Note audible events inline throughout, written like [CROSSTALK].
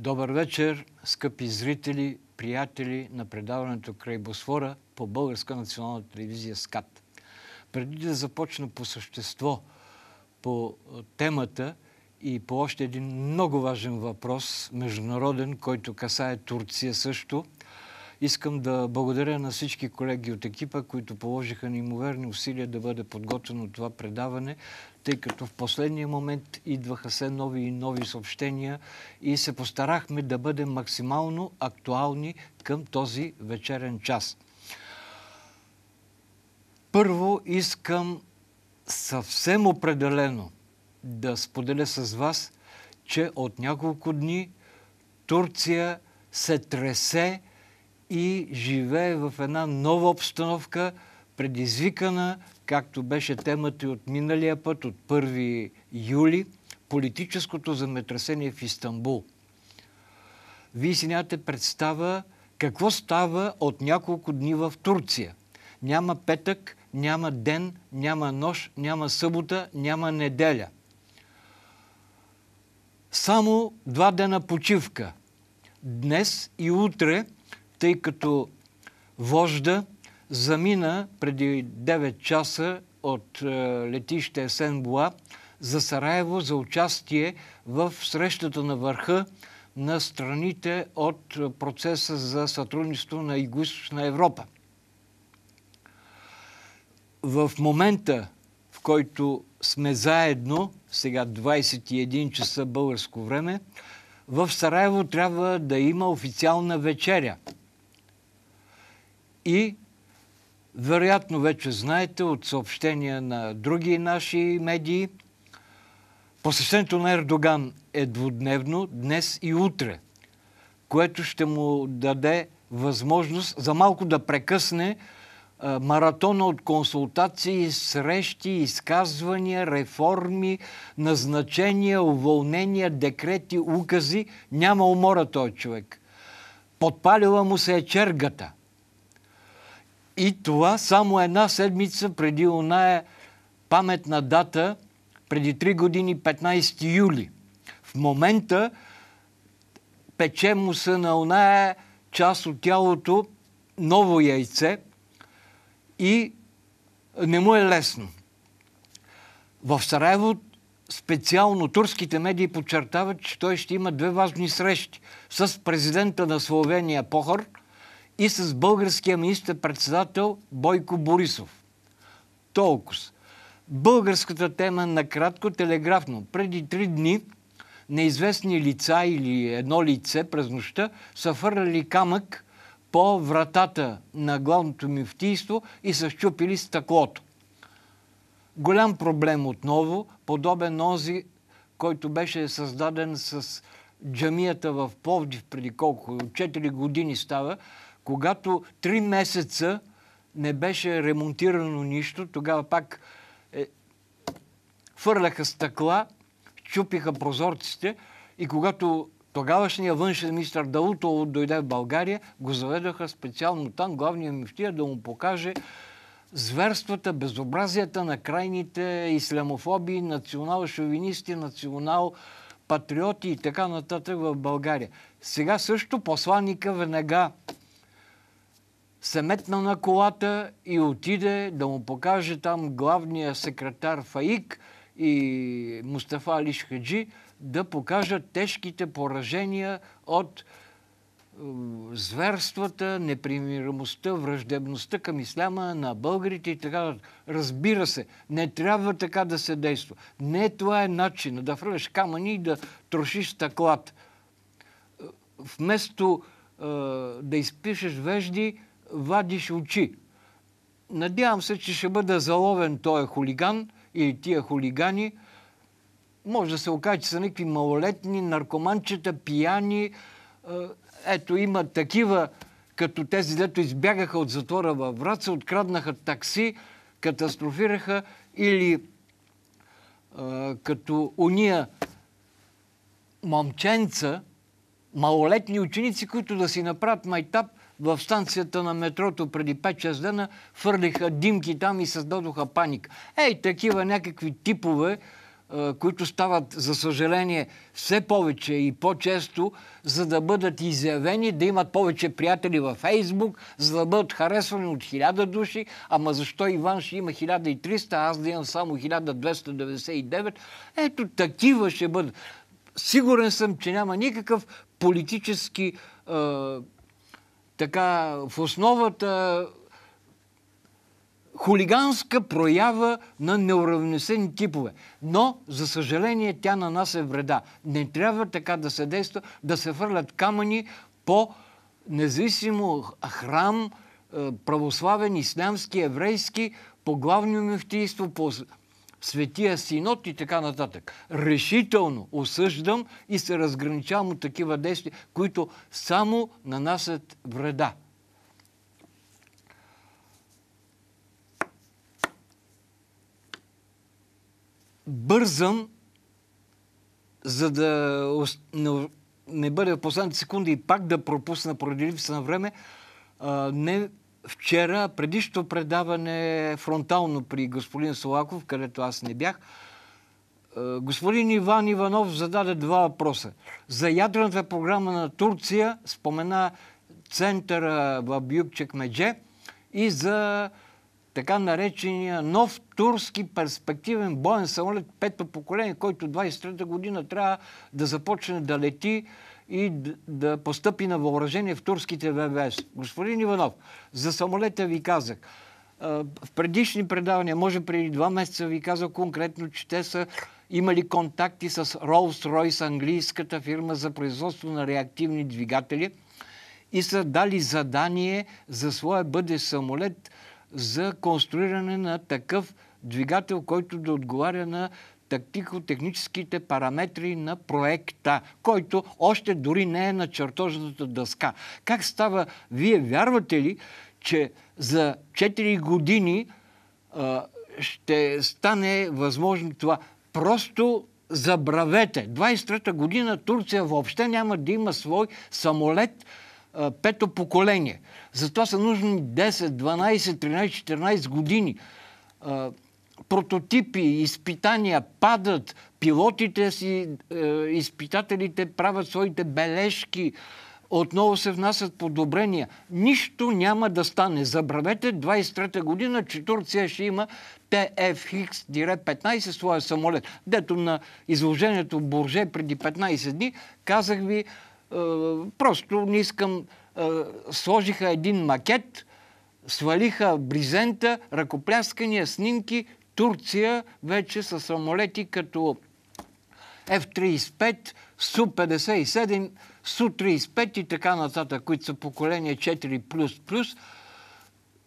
Добър вечер, скъпи зрители, приятели на предаването Край Босфора по Българска национална телевизия СКАТ. Преди да започна по същество по темата и по още един много важен въпрос, международен, който касае Турция също – Искам да благодаря на всички колеги от екипа, които положиха неимоверни усилия да бъде подготвено това предаване, тъй като в последния момент идваха все нови и нови съобщения и се постарахме да бъдем максимално актуални към този вечерен час. Първо искам съвсем определено да споделя с вас, че от няколко дни Турция се тресе и живее в една нова обстановка, предизвикана, както беше темата и от миналия път, от 1 юли, политическото земетресение в Истанбул. Вие си нямате представа какво става от няколко дни в Турция. Няма петък, няма ден, няма нощ, няма събота, няма неделя. Само два дена почивка. Днес и утре – тъй като вожда замина преди 9 часа от е, летище Сен-Буа за Сараево за участие в срещата на върха на страните от процеса за сътрудничество на юго Европа. В момента, в който сме заедно, сега 21 часа българско време, в Сараево трябва да има официална вечеря – и вероятно вече знаете от съобщения на други наши медии, посещението на Ердоган е двудневно днес и утре, което ще му даде възможност за малко да прекъсне маратона от консултации, срещи, изказвания, реформи, назначения, уволнения, декрети, укази. Няма умора той човек. Подпалила му се е чергата – и това само една седмица преди оная паметна дата, преди 3 години, 15 юли. В момента пече му се на оная част от тялото ново яйце и не му е лесно. В Сараево специално турските медии подчертават, че той ще има две важни срещи с президента на Словения Похор – и с българския министр-председател Бойко Борисов. Толкова. Българската тема накратко, телеграфно. Преди три дни неизвестни лица или едно лице през нощта са фърляли камък по вратата на главното мифтийство и са щупили стъклото. Голям проблем отново, подобен ози, който беше създаден с джамията в Пловдив преди колко, 4 години става, когато три месеца не беше ремонтирано нищо, тогава пак е, фърляха стъкла, чупиха прозорците и когато тогавашният външен министр Даутово дойде в България, го заведоха специално там, главния мифтия, да му покаже зверствата, безобразията на крайните ислямофоби, национал-шовинисти, национал-патриоти и така нататък в България. Сега също посланника веднага се метна на колата и отиде да му покаже там главния секретар Фаик и Мустафа Алиш Хаджи да покажат тежките поражения от зверствата, непримиримостта, враждебността към исляма на българите и така. Разбира се, не трябва така да се действа. Не това е начин да хвърляш камъни и да трошиш стъклат. Вместо е, да изпишеш вежди, вадиш очи. Надявам се, че ще бъде заловен този хулиган или тия хулигани. Може да се окаже, че са някакви малолетни наркоманчета, пияни. Е, ето има такива, като тези, дето избягаха от затвора във Враца, откраднаха такси, катастрофираха или е, като уния момченца, малолетни ученици, които да си направят майтап – в станцията на метрото преди 5-6 дена фърлиха димки там и създадоха паник. Ей, такива някакви типове, е, които стават, за съжаление, все повече и по-често, за да бъдат изявени, да имат повече приятели във Фейсбук, за да бъдат харесвани от хиляда души. Ама защо Иван ще има 1300, аз да имам само 1299? Ето такива ще бъдат. Сигурен съм, че няма никакъв политически е, така в основата хулиганска проява на неуравнесени типове. Но, за съжаление, тя на нас е вреда. Не трябва така да се действа, да се фърлят камъни по независимо храм, е, православен, ислямски, еврейски, по главно мюфтийство, по Светия Синод и така нататък. Решително осъждам и се разграничавам от такива действия, които само нанасят вреда. Бързам, за да не бъде в последните секунди и пак да пропусна поради липса на време, не Вчера, предишното предаване, фронтално при господин Солаков, където аз не бях, е, господин Иван Иванов зададе два въпроса. За ядрената програма на Турция спомена центъра в Бюбчек Медже и за така наречения нов турски перспективен боен самолет пето поколение, който 23-та година трябва да започне да лети и да постъпи на въоръжение в турските ВВС. Господин Иванов, за самолета ви казах. В предишни предавания, може преди два месеца ви казах конкретно, че те са имали контакти с Rolls-Royce, английската фирма за производство на реактивни двигатели и са дали задание за своя бъде самолет за конструиране на такъв двигател, който да отговаря на тактико-техническите параметри на проекта, който още дори не е на чертожната дъска. Как става? Вие вярвате ли, че за 4 години а, ще стане възможно това? Просто забравете. 23-та година Турция въобще няма да има свой самолет, пето поколение. Затова са нужни 10, 12, 13, 14 години прототипи, изпитания падат, пилотите си, е, изпитателите правят своите бележки, отново се внасят подобрения. Нищо няма да стане. Забравете 23-та година, че Турция ще има TFX-15 своя самолет. Дето на изложението Бурже преди 15 дни казах ви, е, просто не искам, е, сложиха един макет, свалиха бризента, ръкопляскания, снимки, Турция вече са самолети като F-35, Су-57, Су-35 и така нататък, които са поколение 4++.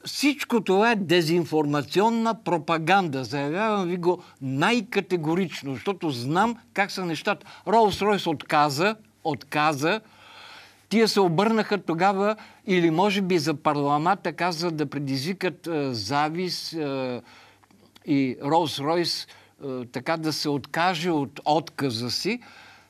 Всичко това е дезинформационна пропаганда. Заявявам ви го най-категорично, защото знам как са нещата. Ролс Ройс отказа, отказа. Тия се обърнаха тогава или може би за парламата, каза да предизвикат е, завис, е, и ролс Ройс е, така да се откаже от отказа си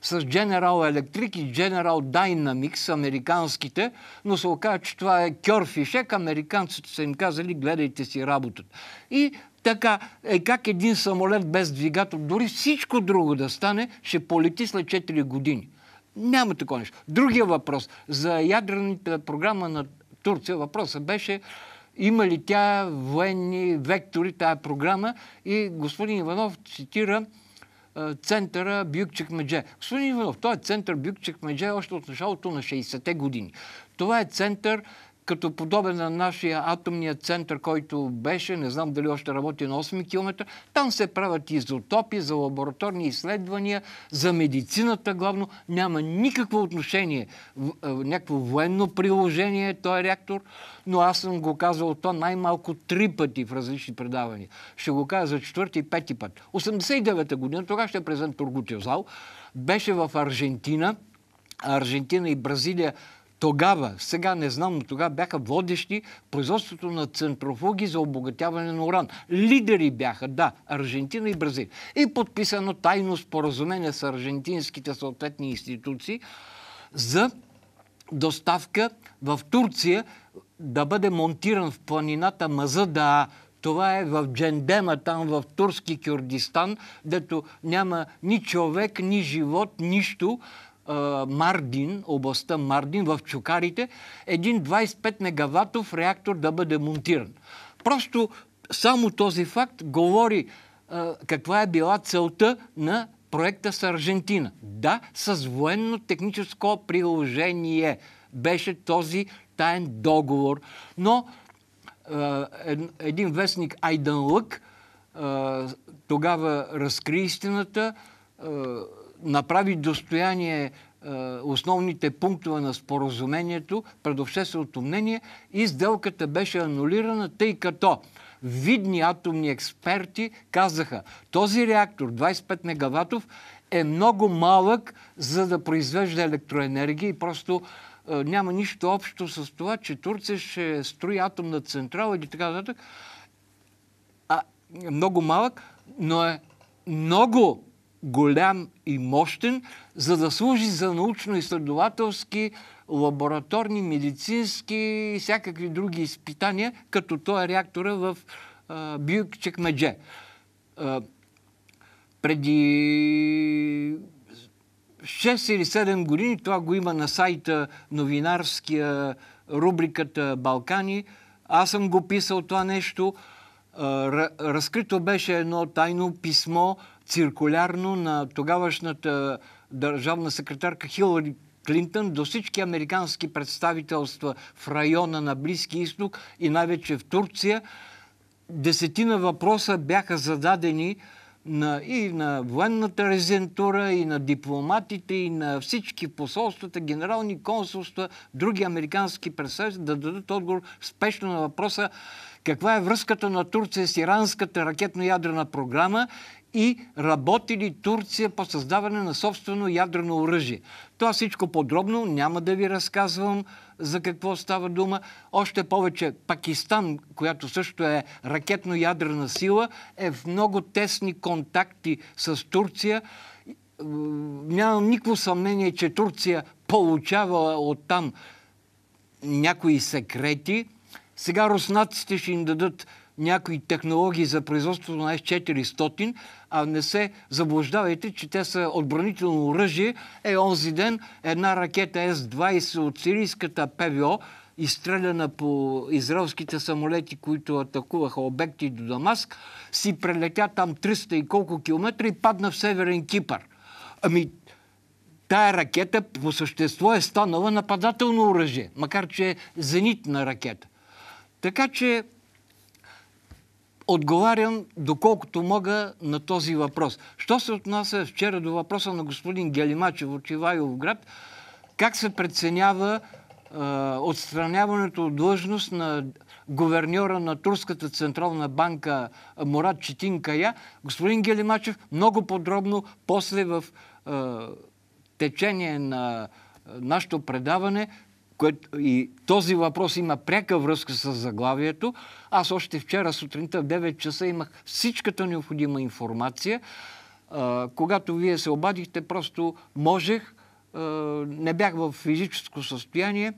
с General Electric и General Dynamics, американските, но се оказа, че това е кьорфишек, американците са им казали, гледайте си работата. И така, е как един самолет без двигател, дори всичко друго да стане, ще полети след 4 години. Няма такова нещо. Другия въпрос за ядрената програма на Турция, въпросът беше има ли тя военни вектори, тая програма. И господин Иванов цитира центъра Бюкчек Медже. Господин Иванов, този е център Бюкчек Медже е още от началото на 60-те години. Това е център като подобен на нашия атомния център, който беше, не знам дали още работи на 8 км, там се правят изотопи за лабораторни изследвания, за медицината главно. Няма никакво отношение, някакво военно приложение, този е реактор, но аз съм го казал то най-малко три пъти в различни предавания. Ще го кажа за четвърти и пети път. 89-та година, тогава ще е президент Тургутиозал, беше в Аржентина, Аржентина и Бразилия тогава, сега не знам, но тогава бяха водещи производството на центрофуги за обогатяване на уран. Лидери бяха, да, Аржентина и Бразил. И подписано тайно споразумение с аржентинските съответни институции за доставка в Турция да бъде монтиран в планината да това е в Джендема, там в турски Кюрдистан, дето няма ни човек, ни живот, нищо. Мардин, областта Мардин, в Чукарите, един 25 мегаватов реактор да бъде монтиран. Просто само този факт говори каква е била целта на проекта с Аржентина. Да, с военно-техническо приложение беше този таен договор, но един вестник Айдан Лък тогава разкри истината, направи достояние е, основните пунктове на споразумението пред общественото мнение и сделката беше анулирана, тъй като видни атомни експерти казаха, този реактор 25 мегаватов е много малък, за да произвежда електроенергия и просто е, няма нищо общо с това, че Турция ще строи атомна централа или така нататък. А, много малък, но е много голям и мощен, за да служи за научно-изследователски, лабораторни, медицински и всякакви други изпитания, като той е реактора в Бюк Чекмедже. Преди 6 или 7 години, това го има на сайта новинарския, рубриката Балкани, аз съм го писал това нещо. Разкрито беше едно тайно писмо, циркулярно на тогавашната държавна секретарка Хилари Клинтън до всички американски представителства в района на Близки изток и най-вече в Турция. Десетина въпроса бяха зададени на, и на военната резентура, и на дипломатите, и на всички посолствата, генерални консулства, други американски представители да дадат отговор спешно на въпроса каква е връзката на Турция с иранската ракетно-ядрена програма и работили Турция по създаване на собствено ядрено оръжие. Това всичко подробно няма да ви разказвам за какво става дума. Още повече Пакистан, която също е ракетно-ядрена сила, е в много тесни контакти с Турция. Нямам никакво съмнение, че Турция получава оттам някои секрети. Сега руснаците ще им дадат някои технологии за производство на F-400, а не се заблуждавайте, че те са отбранително оръжие. Е, онзи ден една ракета С-20 от сирийската ПВО, изстреляна по израелските самолети, които атакуваха обекти до Дамаск, си прелетя там 300 и колко километра и падна в Северен Кипър. Ами, тая ракета по същество е станала нападателно оръжие, макар че е зенитна ракета. Така че отговарям доколкото мога на този въпрос. Що се отнася вчера до въпроса на господин Гелимачев от Ивайлов град, как се преценява е, отстраняването от длъжност на говерньора на Турската централна банка Мурат Четин Кая, господин Гелимачев много подробно после в е, течение на нашето предаване което, и този въпрос има пряка връзка с заглавието. Аз още вчера сутринта в 9 часа имах всичката необходима информация. А, когато вие се обадихте, просто можех, а, не бях в физическо състояние,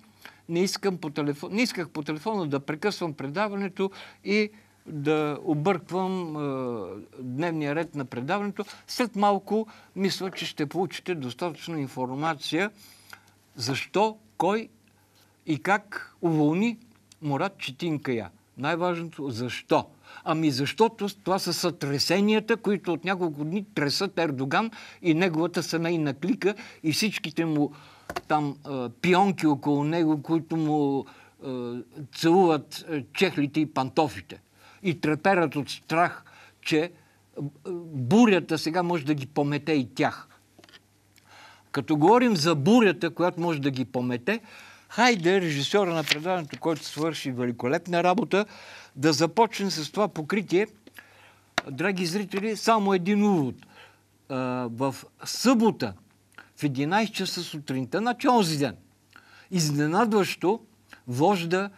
не, искам по телефон, не исках по телефона да прекъсвам предаването и да обърквам е, дневния ред на предаването. След малко мисля, че ще получите достатъчно информация защо, кой и как уволни Мурат Четинкая. Най-важното защо? Ами защото това са сътресенията, които от няколко дни тресат Ердоган и неговата семейна клика и всичките му там пионки около него, които му целуват чехлите и пантофите. И треперат от страх, че бурята сега може да ги помете и тях. Като говорим за бурята, която може да ги помете, Хайде, режисьора на предаването, който свърши великолепна работа, да започне с това покритие. Драги зрители, само един увод. В събота, в 11 часа сутринта, на този ден, изненадващо вожда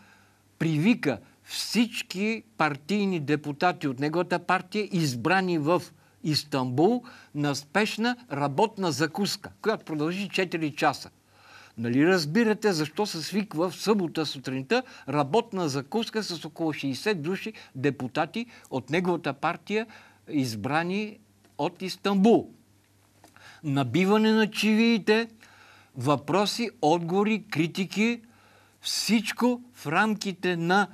привика всички партийни депутати от неговата партия, избрани в Истанбул, на спешна работна закуска, която продължи 4 часа. Нали разбирате защо се свиква в събота сутринта работна закуска с около 60 души депутати от неговата партия, избрани от Истанбул. Набиване на чивиите, въпроси, отговори, критики, всичко в рамките на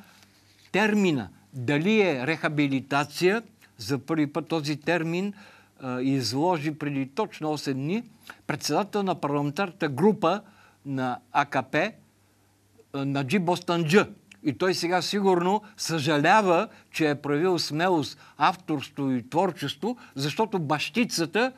термина. Дали е рехабилитация, за първи път този термин а, изложи преди точно 8 дни председател на парламентарната група на АКП, е, на Бостанджа. И той сега сигурно съжалява, че е проявил смелост, авторство и творчество, защото бащицата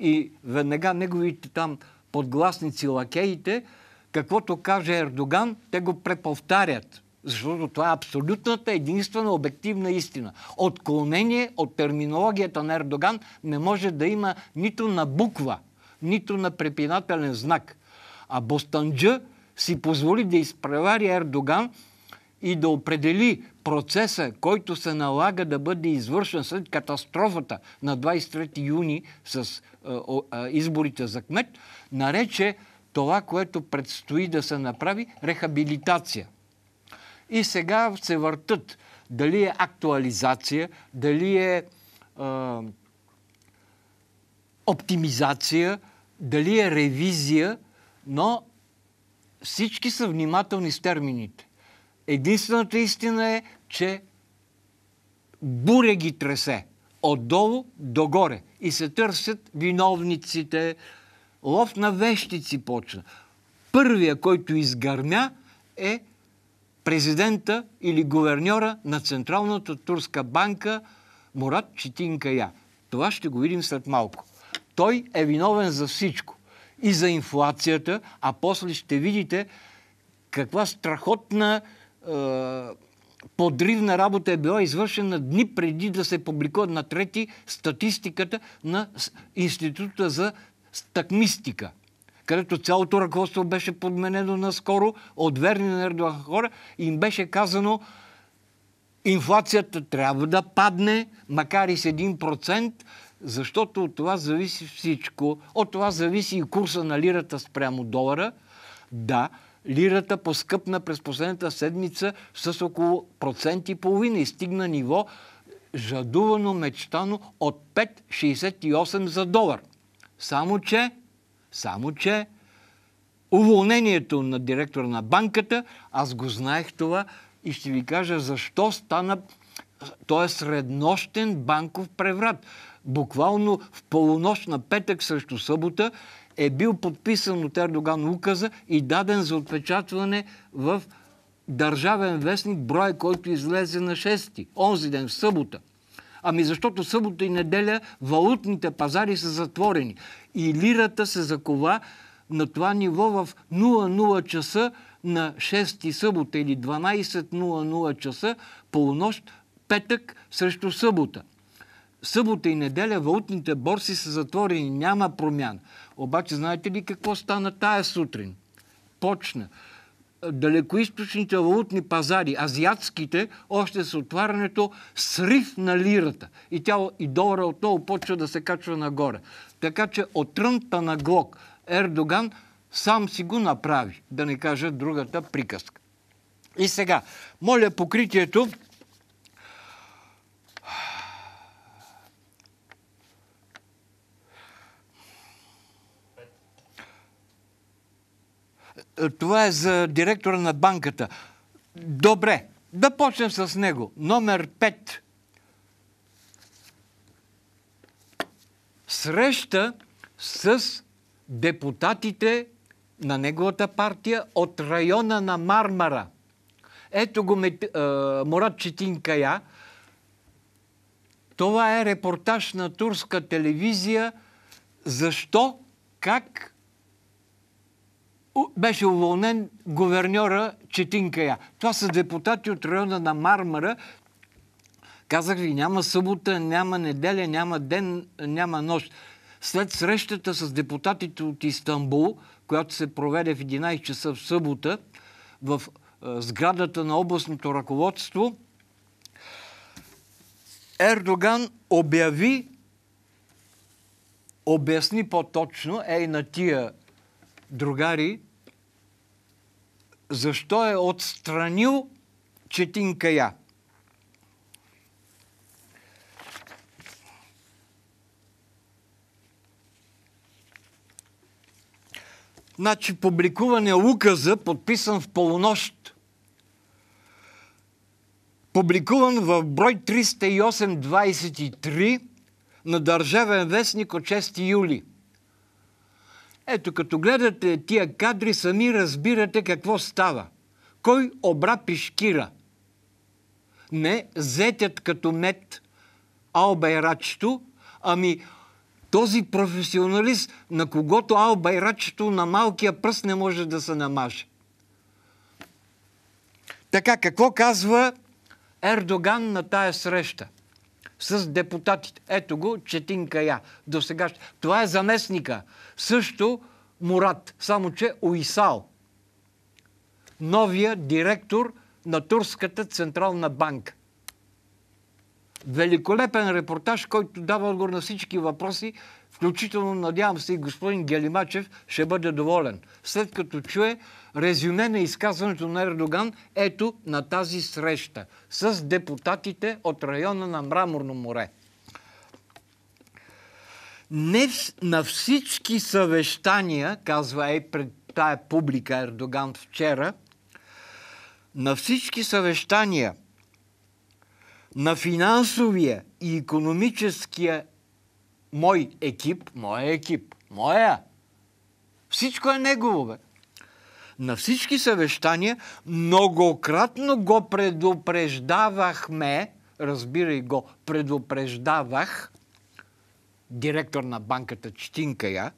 и веднага неговите там подгласници, лакеите, каквото каже Ердоган, те го преповтарят. Защото това е абсолютната, единствена, обективна истина. Отклонение от терминологията на Ердоган не може да има нито на буква, нито на препинателен знак. А Бостанджа си позволи да изпревари Ердоган и да определи процеса, който се налага да бъде извършен след катастрофата на 23 юни с е, е, изборите за кмет, нарече това, което предстои да се направи, рехабилитация. И сега се въртат дали е актуализация, дали е, е оптимизация, дали е ревизия – но всички са внимателни с термините. Единствената истина е, че буря ги тресе. Отдолу догоре. И се търсят виновниците. Лов на вещици почна. Първия, който изгърмя, е президента или гуверньора на Централната турска банка Мурат Читинкая. Това ще го видим след малко. Той е виновен за всичко и за инфлацията, а после ще видите каква страхотна е, подривна работа е била извършена дни преди да се публикува на трети статистиката на Института за стакмистика където цялото ръководство беше подменено наскоро от верни на Ердоган хора, им беше казано инфлацията трябва да падне, макар и с 1%, защото от това зависи всичко. От това зависи и курса на лирата спрямо долара. Да, лирата поскъпна през последната седмица с около процент и половина и стигна ниво жадувано, мечтано от 5,68 за долар. Само че, само че, уволнението на директора на банката, аз го знаех това и ще ви кажа защо стана той е среднощен банков преврат буквално в полунощ на петък срещу събота, е бил подписан от Ердоган указа и даден за отпечатване в държавен вестник, брой, който излезе на 6-ти, онзи ден в събота. Ами защото събота и неделя валутните пазари са затворени. И лирата се закова на това ниво в 00 часа на 6 събота или 12.00 часа полунощ, петък срещу събота събота и неделя валутните борси са затворени, няма промяна. Обаче знаете ли какво стана тая сутрин? Почна. Далекоисточните валутни пазари, азиатските, още с отварянето, срив на лирата. И, тя, и долара отново почва да се качва нагоре. Така че от трънта на глок Ердоган сам си го направи, да не кажа другата приказка. И сега, моля покритието, това е за директора на банката. Добре, да почнем с него. Номер 5. Среща с депутатите на неговата партия от района на Мармара. Ето го морат Четин Кая. Това е репортаж на турска телевизия. Защо, как беше уволнен говерньора Четинкая. Това са депутати от района на Мармара. Казах ви, няма събота, няма неделя, няма ден, няма нощ. След срещата с депутатите от Истанбул, която се проведе в 11 часа в събота, в е, сградата на областното ръководство, Ердоган обяви, обясни по-точно, ей на тия другари, защо е отстранил четинка я? Значи публикуван е указа, подписан в полунощ. Публикуван в брой 308-23 на Държавен вестник от 6 юли – ето, като гледате тия кадри, сами разбирате какво става. Кой обра пишкира? Не зетят като мед Албайрачето, ами този професионалист, на когото Албайрачето на малкия пръст не може да се намаже. Така, какво казва Ердоган на тая среща? с депутатите. Ето го Четин Кая. До сега. Това е заместника. Също Мурат, само че Уисал. Новия директор на Турската централна банка. Великолепен репортаж, който дава отговор на всички въпроси Включително, надявам се, и господин Гелимачев ще бъде доволен. След като чуе резюме на изказването на Ердоган ето на тази среща с депутатите от района на Мраморно море. Не на всички съвещания, казва е пред тая публика Ердоган вчера, на всички съвещания на финансовия и економическия мой екип, моя екип, моя. Всичко е негово, бе. На всички съвещания многократно го предупреждавахме, разбирай го, предупреждавах директор на банката Чтинка я,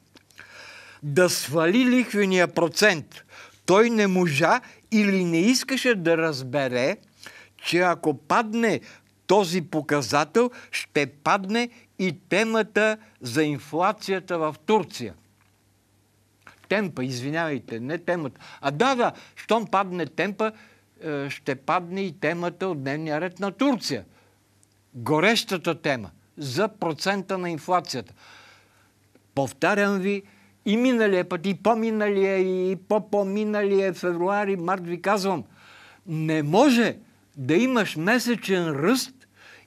да свали лихвения процент. Той не можа или не искаше да разбере, че ако падне този показател, ще падне и темата за инфлацията в Турция. Темпа, извинявайте, не темата. А да, да, щом падне темпа, е, ще падне и темата от дневния ред на Турция. Горещата тема за процента на инфлацията. Повтарям ви, и миналия път, и по-миналия, и по-по-миналия февруари, март ви казвам, не може да имаш месечен ръст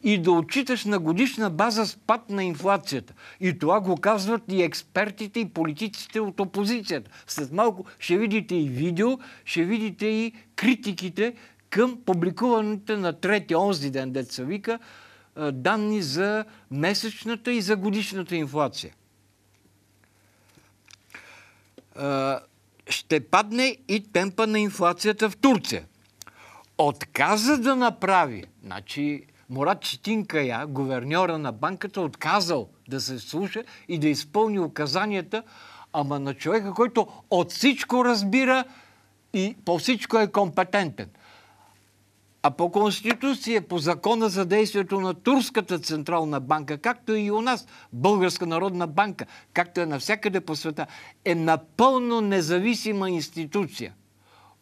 и да отчиташ на годишна база спад на инфлацията. И това го казват и експертите, и политиците от опозицията. След малко ще видите и видео, ще видите и критиките към публикуваните на трети онзи ден, деца вика, е, данни за месечната и за годишната инфлация. Е, ще падне и темпа на инфлацията в Турция. Отказа да направи, значи Морат Четинкая, гуверньора на банката, отказал да се слуша и да изпълни указанията, ама на човека, който от всичко разбира и по всичко е компетентен. А по Конституция, по закона за действието на Турската Централна банка, както и у нас, Българска народна банка, както е навсякъде по света, е напълно независима институция.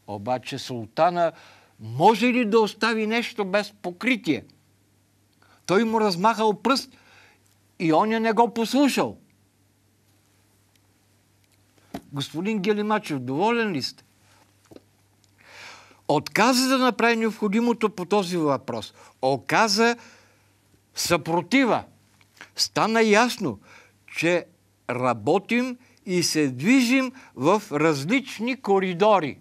Обаче султана може ли да остави нещо без покритие? Той му размахал пръст и я не го послушал. Господин Гелимачев, доволен ли сте? Отказа да направи необходимото по този въпрос. Оказа съпротива. Стана ясно, че работим и се движим в различни коридори.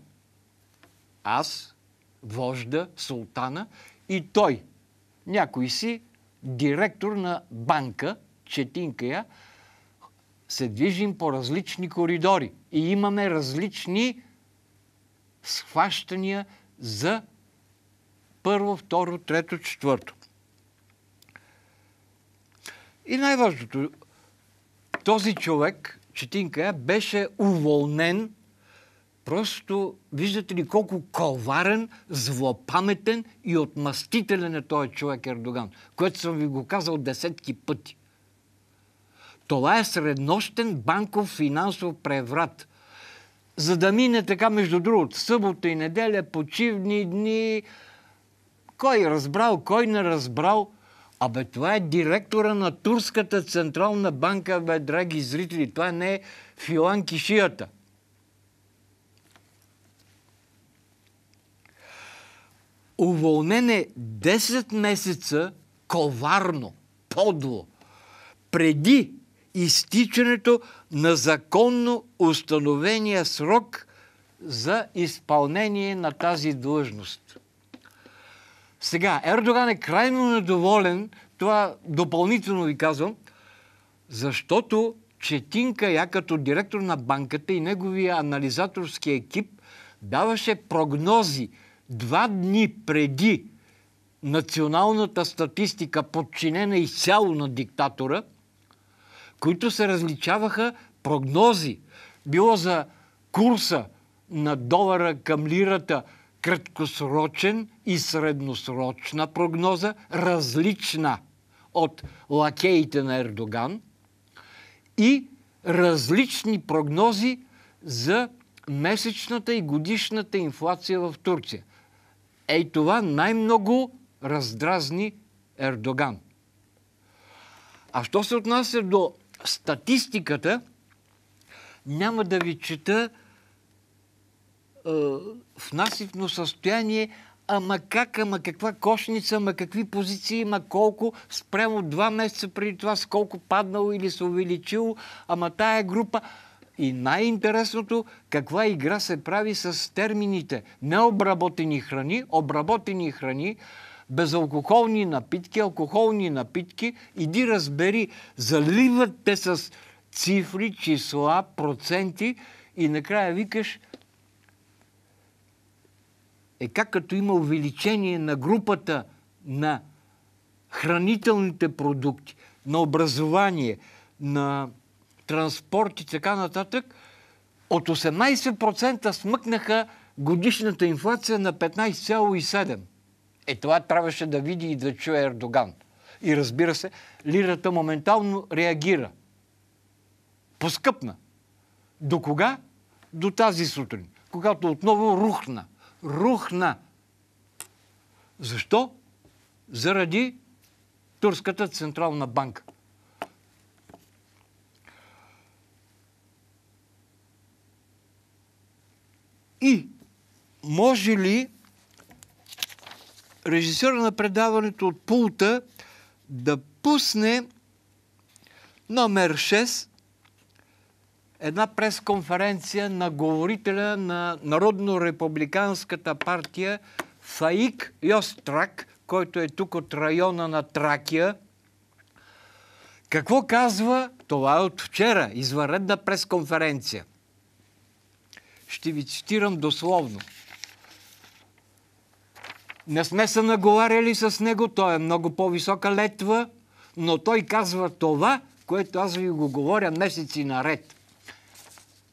Аз, вожда, султана и той. Някой си директор на банка, Четинка я, се движим по различни коридори и имаме различни схващания за първо, второ, трето, четвърто. И най-важното, този човек, Четинка, беше уволнен Просто виждате ли колко коварен, злопаметен и отмъстителен е този човек Ердоган, което съм ви го казал десетки пъти. Това е среднощен банков финансов преврат. За да мине така, между другото, събота и неделя, почивни дни, кой разбрал, кой не разбрал, Абе, това е директора на Турската централна банка, бе, драги зрители. Това не е Филан Кишията. Уволнен е 10 месеца коварно, подло, преди изтичането на законно установения срок за изпълнение на тази длъжност. Сега, Ердоган е крайно недоволен, това допълнително ви казвам, защото Четинка я като директор на банката и неговия анализаторски екип даваше прогнози – два дни преди националната статистика, подчинена изцяло на диктатора, които се различаваха прогнози. Било за курса на долара към лирата краткосрочен и средносрочна прогноза, различна от лакеите на Ердоган и различни прогнози за месечната и годишната инфлация в Турция. Ей това най-много раздразни Ердоган. А що се отнася до статистиката, няма да ви чета е, в насипно състояние, ама как, ама каква кошница, ама какви позиции, има, колко, спрямо два месеца преди това, с колко паднало или се увеличило, ама тая група. И най-интересното, каква игра се прави с термините. Необработени храни, обработени храни, безалкохолни напитки, алкохолни напитки. Иди разбери, заливат те с цифри, числа, проценти и накрая викаш е как като има увеличение на групата на хранителните продукти, на образование, на транспорт и така нататък, от 18% смъкнаха годишната инфлация на 15,7%. Е, това трябваше да види и да чуе Ердоган. И разбира се, лирата моментално реагира. Поскъпна. До кога? До тази сутрин, когато отново рухна. Рухна. Защо? Заради Турската централна банка. И може ли режисьора на предаването от пулта да пусне номер 6 една пресконференция на говорителя на Народно-републиканската партия Фаик Йострак, който е тук от района на Тракия. Какво казва? Това е от вчера, извънредна пресконференция. Ще ви цитирам дословно. Не сме се наговаряли с него, той е много по-висока летва, но той казва това, което аз ви го говоря месеци наред.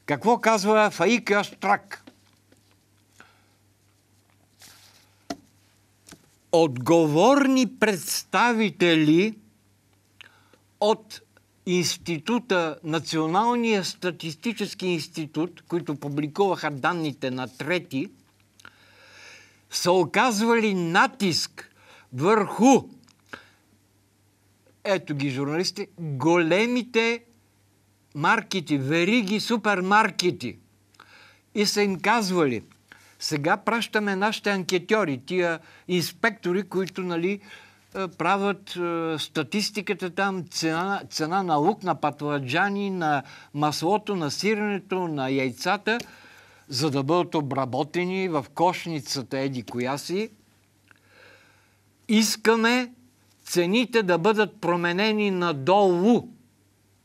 Какво казва Фаик Острак? Отговорни представители от института, Националния статистически институт, които публикуваха данните на трети, са оказвали натиск върху ето ги журналисти, големите маркети, вериги, супермаркети. И са им казвали, сега пращаме нашите анкетьори, тия инспектори, които нали, е, правят е, статистиката там, цена, цена на лук, на патладжани, на маслото, на сиренето, на яйцата, за да бъдат обработени в кошницата, еди коя си. Искаме цените да бъдат променени надолу.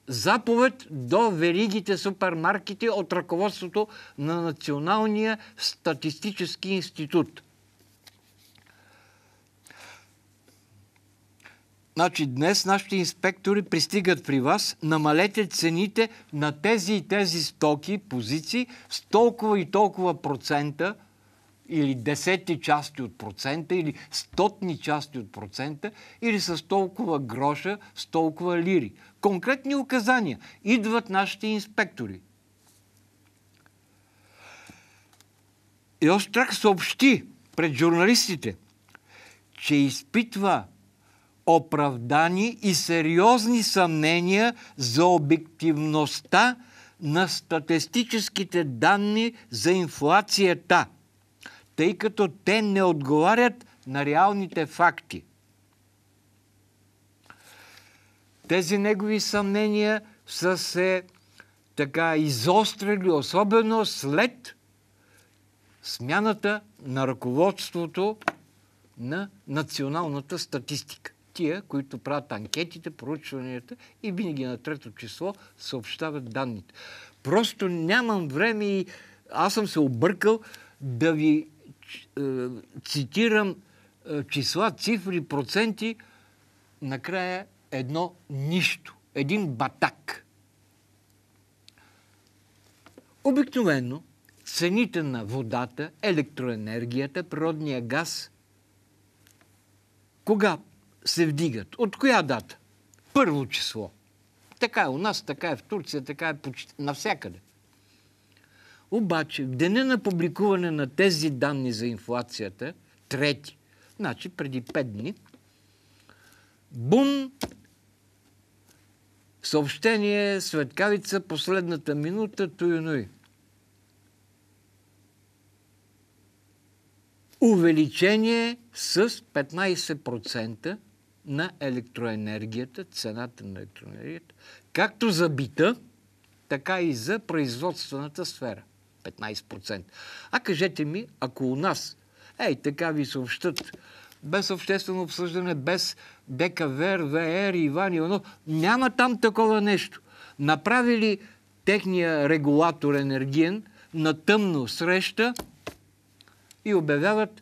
Заповед до веригите супермаркети от ръководството на Националния статистически институт. Значи днес нашите инспектори пристигат при вас, намалете цените на тези и тези стоки, позиции с толкова и толкова процента или десети части от процента, или стотни части от процента, или с толкова гроша, с толкова лири. Конкретни указания. Идват нашите инспектори. Йострак съобщи пред журналистите, че изпитва оправдани и сериозни съмнения за обективността на статистическите данни за инфлацията, тъй като те не отговарят на реалните факти. Тези негови съмнения са се така изострили, особено след смяната на ръководството на националната статистика тия, които правят анкетите, проучванията и винаги на трето число съобщават данните. Просто нямам време и аз съм се объркал да ви е, цитирам е, числа, цифри, проценти, накрая едно нищо, един батак. Обикновено цените на водата, електроенергията, природния газ, кога се вдигат. От коя дата? Първо число. Така е у нас, така е в Турция, така е почти навсякъде. Обаче, в деня на публикуване на тези данни за инфлацията, трети, значи преди 5 дни, бум, съобщение, светкавица, последната минута, туюнуй. Увеличение с 15% на електроенергията, цената на електроенергията, както за бита, така и за производствената сфера. 15%. А кажете ми, ако у нас, ей, така ви съобщат, без обществено обсъждане, без ДКВР, ВР, Иван Иванов, няма там такова нещо. Направили техния регулатор енергиен на тъмно среща и обявяват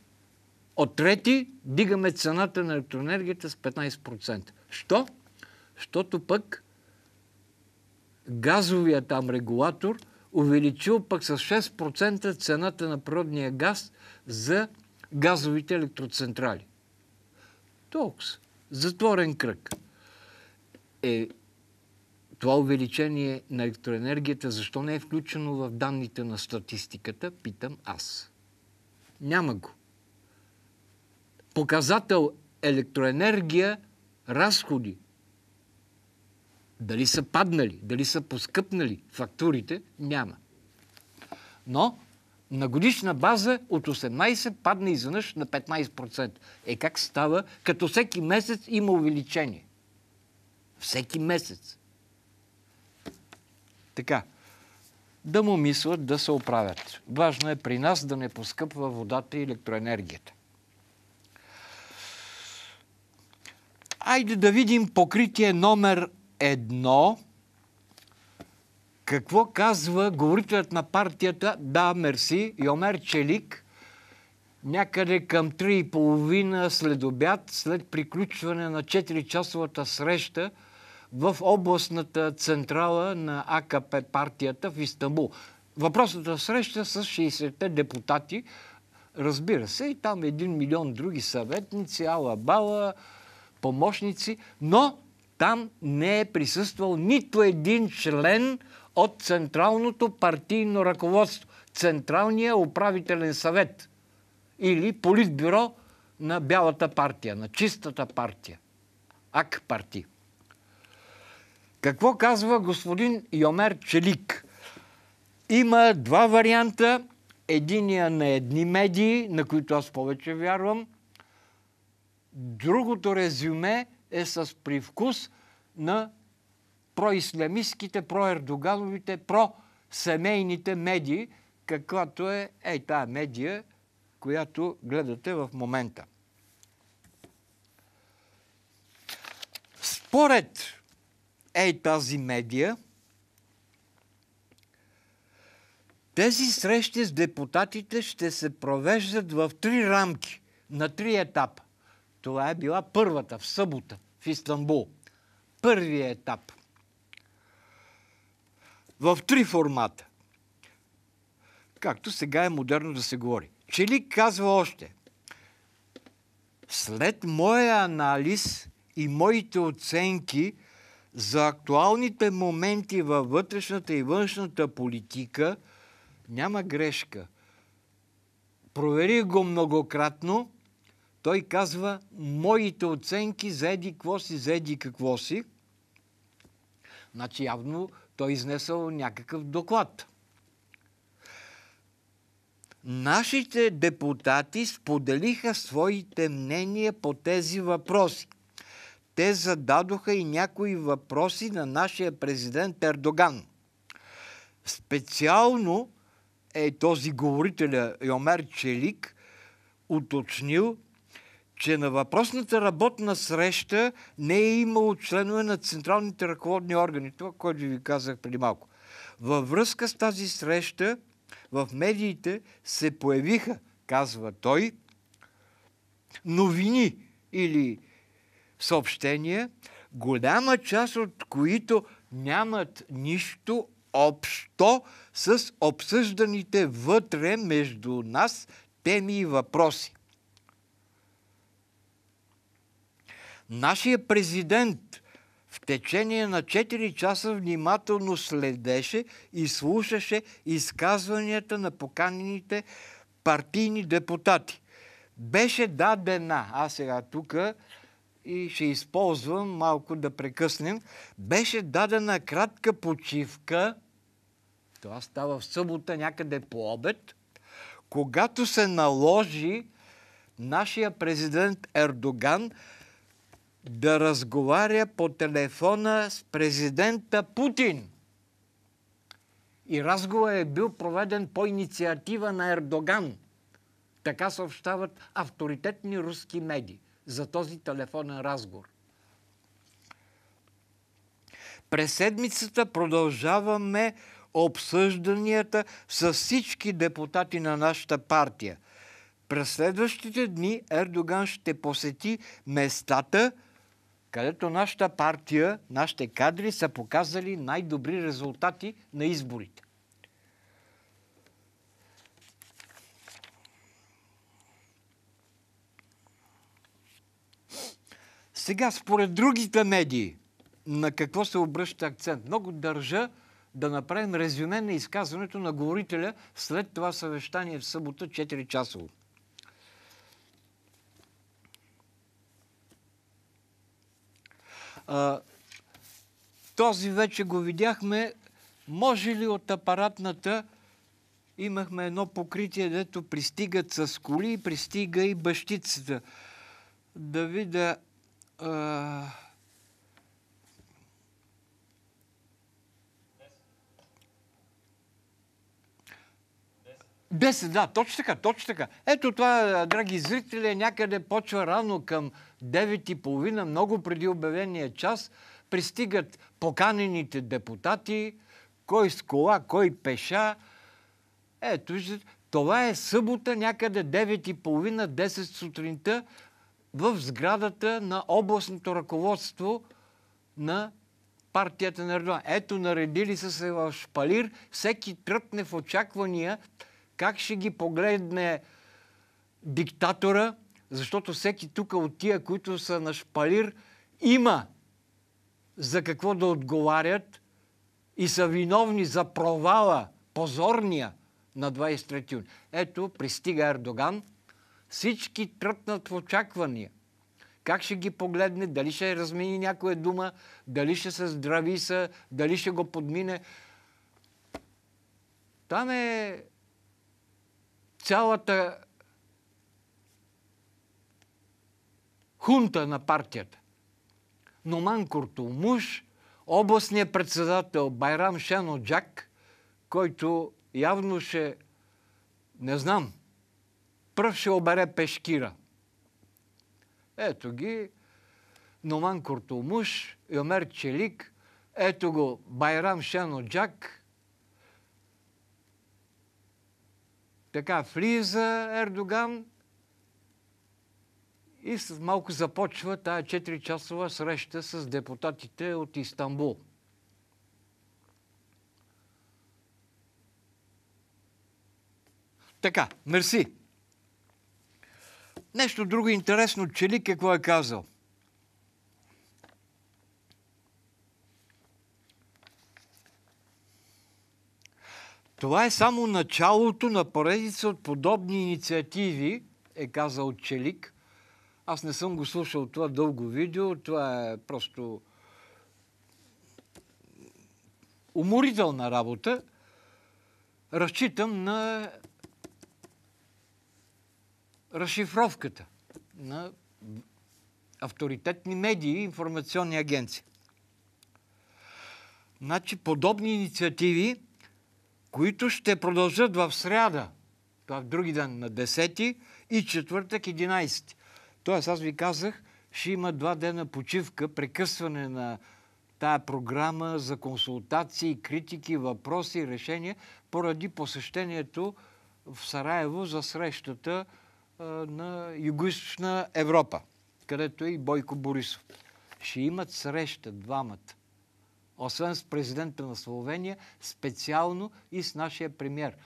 от трети дигаме цената на електроенергията с 15%. Що? Щото пък газовия там регулатор увеличил пък с 6% цената на природния газ за газовите електроцентрали. Толкова. Затворен кръг. Е, това увеличение на електроенергията защо не е включено в данните на статистиката, питам аз. Няма го. Показател електроенергия, разходи. Дали са паднали, дали са поскъпнали фактурите, няма. Но на годишна база от 18 падна изведнъж на 15%. Е как става? Като всеки месец има увеличение. Всеки месец. Така. Да му мислят да се оправят. Важно е при нас да не поскъпва водата и електроенергията. Айде да видим покритие номер едно. Какво казва говорителят на партията Да, мерси, Йомер Челик, някъде към 3.30 след обяд, след приключване на 4-часовата среща в областната централа на АКП партията в Истанбул. Въпросната среща с 60-те депутати, разбира се, и там един милион други съветници, Ала Бала, помощници, но там не е присъствал нито един член от Централното партийно ръководство, Централния управителен съвет или Политбюро на Бялата партия, на чистата партия, АК парти. Какво казва господин Йомер Челик? Има два варианта. Единия на едни медии, на които аз повече вярвам, другото резюме е с привкус на проислямистските, проердогановите, просемейните медии, каквато е ей тая медия, която гледате в момента. Според ей тази медия, тези срещи с депутатите ще се провеждат в три рамки, на три етапа. Това е била първата в събота в Истанбул. Първият етап. В три формата. Както сега е модерно да се говори. Чели казва още. След моя анализ и моите оценки за актуалните моменти във вътрешната и външната политика няма грешка. Проверих го многократно – той казва, моите оценки за еди какво си, за еди какво си. Значи явно той е изнесъл някакъв доклад. Нашите депутати споделиха своите мнения по тези въпроси. Те зададоха и някои въпроси на нашия президент Ердоган. Специално е този говорителя Йомер Челик уточнил, че на въпросната работна среща не е имало членове на централните ръководни органи. Това, което ви казах преди малко. Във връзка с тази среща в медиите се появиха, казва той, новини или съобщения, голяма част от които нямат нищо общо с обсъжданите вътре между нас теми и въпроси. Нашия президент в течение на 4 часа внимателно следеше и слушаше изказванията на поканените партийни депутати. Беше дадена, а сега тук и ще използвам малко да прекъснем, беше дадена кратка почивка, това става в събота някъде по обед, когато се наложи нашия президент Ердоган да разговаря по телефона с президента Путин. И разговор е бил проведен по инициатива на Ердоган. Така съобщават авторитетни руски медии за този телефонен разговор. През седмицата продължаваме обсъжданията с всички депутати на нашата партия. През следващите дни Ердоган ще посети местата – където нашата партия, нашите кадри са показали най-добри резултати на изборите. Сега, според другите медии, на какво се обръща акцент? Много държа да направим резюме на изказването на говорителя след това съвещание в събота 4 часово. А, този вече го видяхме. Може ли от апаратната имахме едно покритие, дето пристигат с коли, пристига и бащицата. Да видя... А... Десет, да, точно така, точно така. Ето това, драги зрители, някъде почва рано към 9.30, много преди обявения час, пристигат поканените депутати, кой с кола, кой пеша. Ето, това е събота някъде 9.30-10 сутринта в сградата на областното ръководство на партията на Ердоган. Ето, наредили са се в шпалир, всеки тръпне в очаквания как ще ги погледне диктатора, защото всеки тук от тия, които са на шпалир, има за какво да отговарят и са виновни за провала, позорния на 23 юни. Ето, пристига Ердоган, всички тръпнат в очаквания. Как ще ги погледне, дали ще размени някоя дума, дали ще се здрави са, дали ще го подмине. Там е цялата хунта на партията. Номан Куртулмуш, областният председател Байрам Шено Джак, който явно ще, не знам, пръв ще обере пешкира. Ето ги Номан Куртулмуш, Йомер Челик, ето го Байрам Шено Джак, така влиза Ердоган, и малко започва тая 4-часова среща с депутатите от Истанбул. Така, мерси. Нещо друго интересно, ли какво е казал. Това е само началото на поредица от подобни инициативи, е казал Челик, аз не съм го слушал това дълго видео. Това е просто уморителна работа. Разчитам на разшифровката на авторитетни медии и информационни агенции. Значи, подобни инициативи, които ще продължат в сряда, това е в други ден на 10 и четвъртък 11. Тоест, аз ви казах, ще има два дена почивка, прекъсване на тая програма за консултации, критики, въпроси, решения, поради посещението в Сараево за срещата на Югоизточна Европа, където е и Бойко Борисов. Ще имат среща двамата. Освен с президента на Словения, специално и с нашия премьер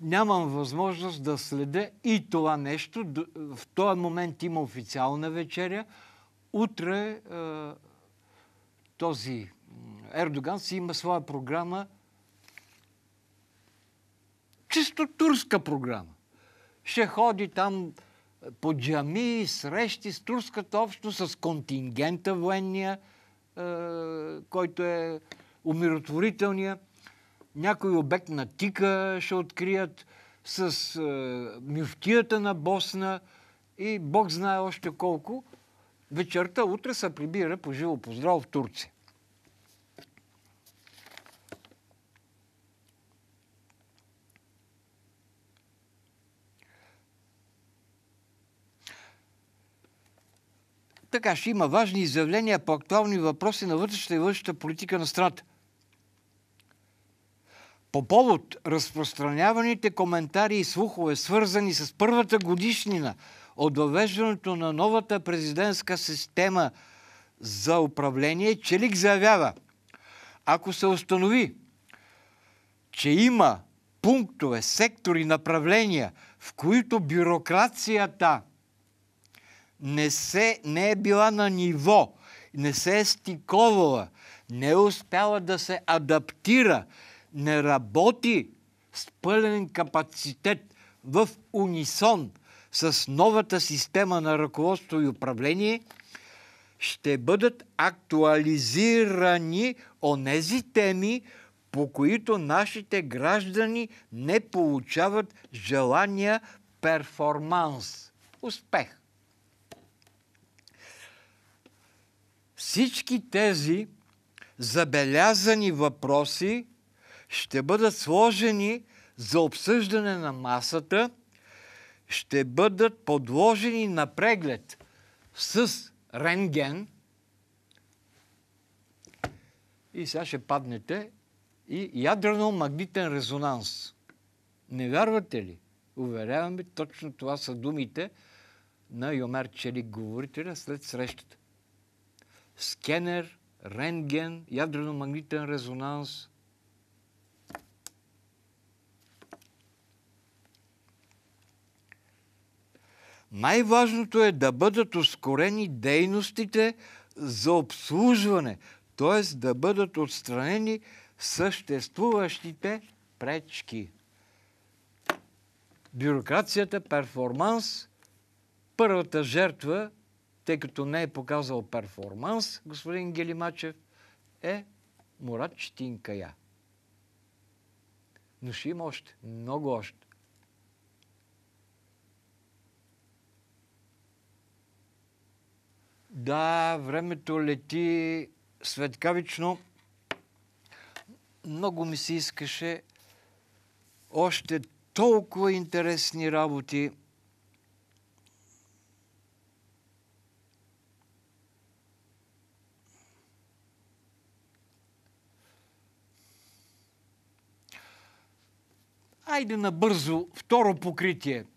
нямам възможност да следя и това нещо. В този момент има официална вечеря. Утре е, този Ердоган си има своя програма, чисто турска програма. Ще ходи там е, по джами, срещи с турската общност, с контингента военния, е, който е умиротворителния някой обект на Тика ще открият, с е, мюфтията на Босна и Бог знае още колко. Вечерта, утре се прибира по живо поздрав в Турция. Така ще има важни изявления по актуални въпроси на вътрешната и външната политика на страната. По повод разпространяваните коментари и слухове, свързани с първата годишнина от въвеждането на новата президентска система за управление, Челик заявява, ако се установи, че има пунктове, сектори, направления, в които бюрокрацията не, се, не е била на ниво, не се е стиковала, не е успяла да се адаптира – не работи с пълен капацитет в унисон с новата система на ръководство и управление, ще бъдат актуализирани онези теми, по които нашите граждани не получават желания перформанс. Успех. Всички тези забелязани въпроси ще бъдат сложени за обсъждане на масата, ще бъдат подложени на преглед с рентген и сега ще паднете и ядрено-магнитен резонанс. Не вярвате ли? Уверявам ви, точно това са думите на Йомер Челик, говорителя, след срещата. Скенер, рентген, ядрено-магнитен резонанс – Най-важното е да бъдат ускорени дейностите за обслужване, т.е. да бъдат отстранени съществуващите пречки. Бюрокрацията, перформанс, първата жертва, тъй като не е показал перформанс, господин Гелимачев, е Мурат Четинкая. Но ще има още, много още. Да, времето лети светкавично. Много ми се искаше още толкова интересни работи. Айде набързо, второ покритие –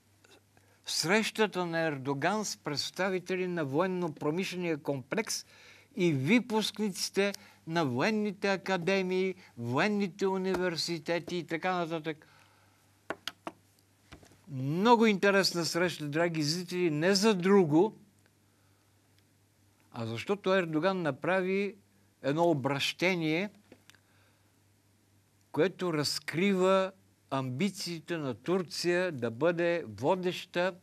срещата на Ердоган с представители на военно-промишления комплекс и випускниците на военните академии, военните университети и така нататък. Много интересна среща, драги зрители, не за друго, а защото Ердоган направи едно обращение, което разкрива амбициите на Турция да бъде водеща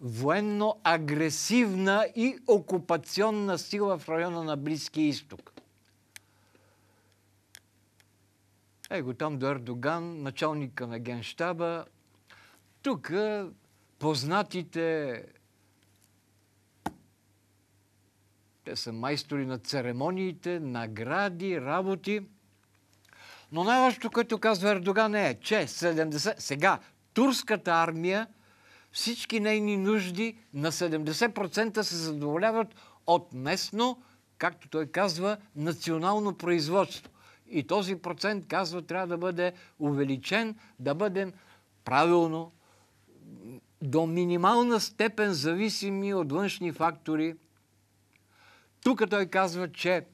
военно-агресивна и окупационна сила в района на Близкия изток. Его там до Ердоган, началника на генштаба. Тук познатите те са майстори на церемониите, награди, работи – но най-важното, което казва Ердоган е, че 70... сега турската армия всички нейни нужди на 70% се задоволяват от местно, както той казва, национално производство. И този процент, казва, трябва да бъде увеличен, да бъдем правилно до минимална степен зависими от външни фактори. Тук той казва, че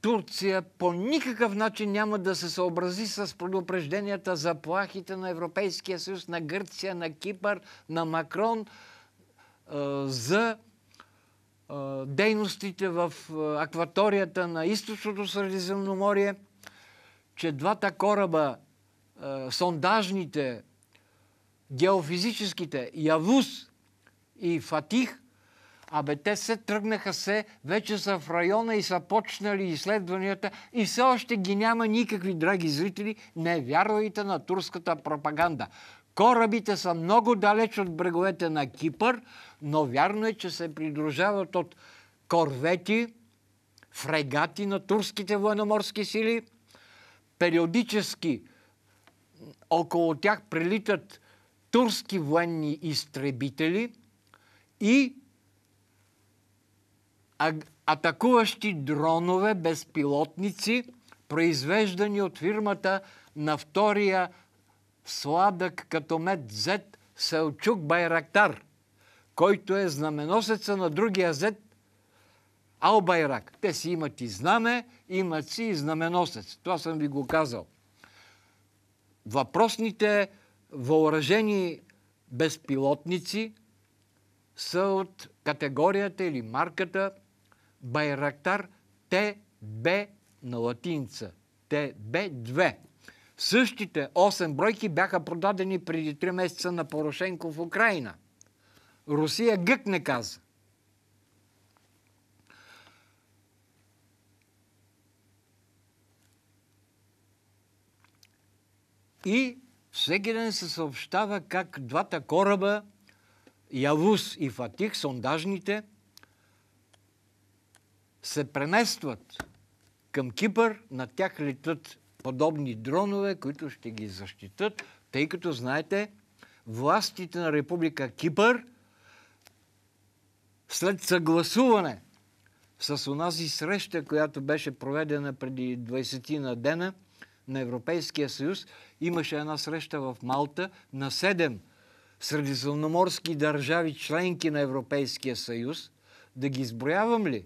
Турция по никакъв начин няма да се съобрази с предупрежденията за плахите на Европейския съюз, на Гърция, на Кипър, на Макрон за дейностите в акваторията на източното Средиземноморие, че двата кораба, сондажните, геофизическите, Явус и Фатих, Абе, те се тръгнаха се, вече са в района и са почнали изследванията и все още ги няма никакви, драги зрители, не вярвайте на турската пропаганда. Корабите са много далеч от бреговете на Кипър, но вярно е, че се придружават от корвети, фрегати на турските военноморски сили. Периодически около тях прилитат турски военни изтребители и а, атакуващи дронове, безпилотници, произвеждани от фирмата на втория сладък като мед Z Селчук Байрактар, който е знаменосеца на другия Z Албайрак. Те си имат и знаме, имат си и знаменосец. Това съм ви го казал. Въпросните въоръжени безпилотници са от категорията или марката Байрактар ТБ на латинца. ТБ-2. Същите 8 бройки бяха продадени преди 3 месеца на Порошенко в Украина. Русия гък не каза. И всеки ден се съобщава как двата кораба, Явус и Фатих, сондажните, се преместват към Кипър, на тях летат подобни дронове, които ще ги защитат, тъй като, знаете, властите на Република Кипър след съгласуване с онази среща, която беше проведена преди 20 на дена на Европейския съюз, имаше една среща в Малта на 7 средиземноморски държави, членки на Европейския съюз. Да ги изброявам ли?